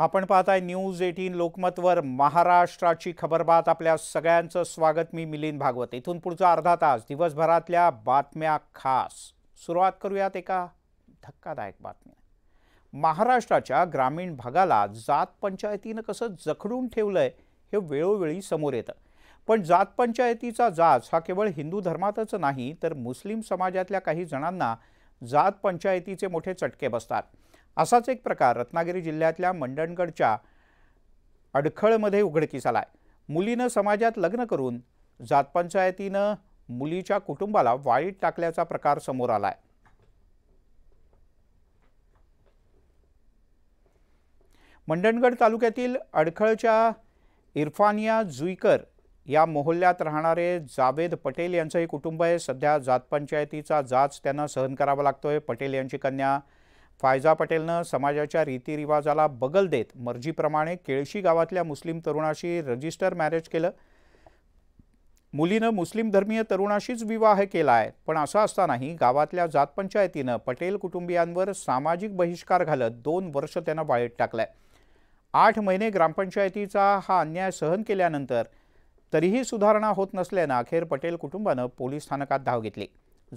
आपण पाहताय news eighteen लोकमतवर महाराष्ट्राची खबरबात आपल्या सगळ्यांचं स्वागत मी मिलिंद भागवत इथून पुढचा अर्धा तास दिवसभरातल्या बातम्या खास सुरुवात करूयात एका धक्कादायक बातमी महाराष्ट्राच्या ग्रामीण भागाला जात पंचायतीनं कसं जखडून ठेवलंय हे वेळोवेळी समोर येतं पण जात पंचायतीचा जाच हा केवळ हिंदू धर्मातच नाही तर मुस्लिम समाजातल्या काही जणांना जात पंचायतीचे मोठे चटके बसतात असाच एक प्रकार रत्नागिरी जिल्ह्यातल्या मंडणगडच्या अडखळमध्ये उघडकीस आला आहे मुलीनं समाजात लग्न करून जातपंचायतीनं मुलीच्या कुटुंबाला वाईट टाकल्याचा प्रकार समोर आला मंडणगड तालुक्यातील अडखळच्या इरफानिया जुईकर या मोहल्ल्यात राहणारे जावेद पटेल यांचं हे कुटुंब आहे सध्या जातपंचायतीचा जाच त्यांना सहन करावा लागतोय पटेल यांची कन्या फायजा पटेलनं समाजाच्या रीतिरिवाजाला बगल देत मर्जीप्रमाणे केळशी गावातल्या मुस्लिम तरुणाशी रजिस्टर मॅरेज केलं मुलीनं मुस्लिम धर्मीय तरुणाशीच विवाह केला आहे पण असं असतानाही गावातल्या जातपंचायतीनं पटेल कुटुंबियांवर सामाजिक बहिष्कार घालत दोन वर्ष त्यांना बाळीत टाकलंय आठ महिने ग्रामपंचायतीचा हा अन्याय सहन केल्यानंतर तरीही सुधारणा होत नसल्यानं अखेर पटेल कुटुंबानं पोलीस स्थानकात धाव घेतली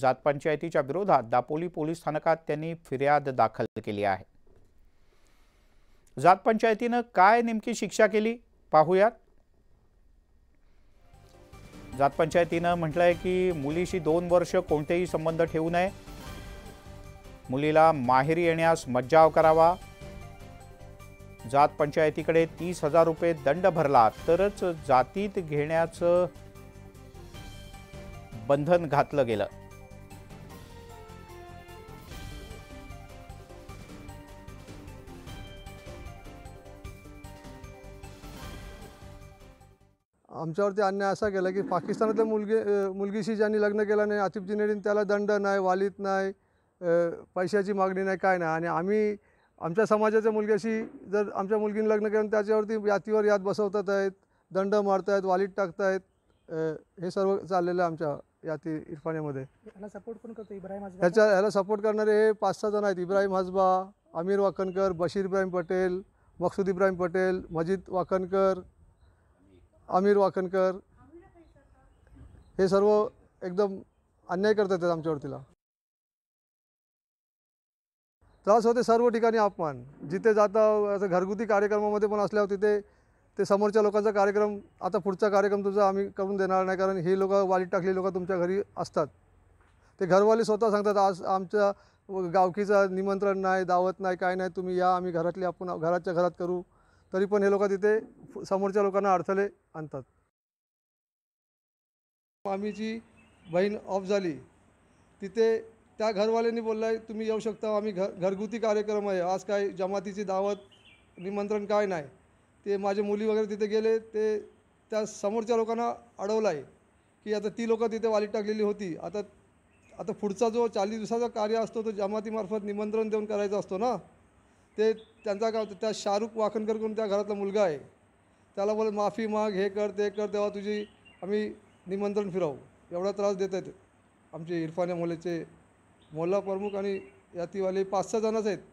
जात पंचायतीच्या विरोधात दापोली पोलीस स्थानकात त्यांनी फिर्याद दाखल केली आहे जातपंचायतीनं काय नेमकी शिक्षा केली पाहूयात जात म्हटलं म्हटलंय की मुलीशी दोन वर्ष कोणतेही संबंध ठेवू नये मुलीला माहेरी येण्यास मज्जाव करावा जात पंचायतीकडे तीस हजार रुपये दंड भरला तरच जातीत घेण्याचं बंधन घातलं गेलं आमच्यावरती अन्याय असा केला की पाकिस्तानातल्या मुलगी मुलगीशी ज्यांनी लग्न केलं नाही आतिफ जिनेडीन त्याला दंड नाही वालीत नाही पैशाची मागणी नाही काय नाही आणि आम्ही आमच्या समाजाच्या मुलग्याशी जर आमच्या मुलगीने लग्न केलं त्याच्यावरती यातीवर यात बसवतात आहेत दंड मारत आहेत वालीत टाकतायत हे सर्व चाललेलं आहे आमच्या याती इरफान्यामध्ये सपोर्ट पण करतो इब्राहिम ह्याच्या ह्याला सपोर्ट करणारे हे पाच सहा जण आहेत इब्राहिम हजबा आमिर वाकणकर बशीर इब्राहिम पटेल मकसूद इब्राहिम पटेल मजिद वाकणकर आमिर वाकणकर हे सर्व एकदम अन्याय आहेत आमच्यावरतीला त्रास होते सर्व ठिकाणी अपमान जिथे जाता असं घरगुती कार्यक्रमामध्ये पण असल्यावर तिथे ते समोरच्या लोकांचा कार्यक्रम आता पुढचा कार्यक्रम तुझा आम्ही करून देणार नाही कारण हे लोक वाली टाकली लोक तुमच्या घरी असतात ते घरवाले स्वतः सांगतात आज आमच्या गावकीचं निमंत्रण नाही दावत नाही काय नाही तुम्ही या आम्ही घरातली आपण घराच्या घरात करू तरी पण हे लोक तिथे समोरच्या लोकांना अडथळे आणतात आम्हीची बहीण ऑफ झाली तिथे त्या घरवाल्यांनी बोललं आहे तुम्ही येऊ शकता आम्ही घर घरगुती कार्यक्रम आहे आज काय जमातीची दावत निमंत्रण काय नाही ते माझे मुली वगैरे तिथे गेले ते त्या समोरच्या लोकांना अडवलं आहे की आता ती लोकं तिथे वाली टाकलेली होती आता आता पुढचा जो चाळीस दिवसाचा कार्य असतो तो जमातीमार्फत निमंत्रण देऊन करायचा असतो ना ते त्यांचा काय होतं त्या शाहरुख वाखणकर करून त्या घरातला मुलगा आहे त्याला बोल माफी माग हे कर ते कर तेव्हा तुझी आम्ही निमंत्रण फिरावू एवढा त्रास देत आहेत आमचे इरफान या मोलाचे मोला प्रमुख आणि यातीवाले पाच सहा जणच आहेत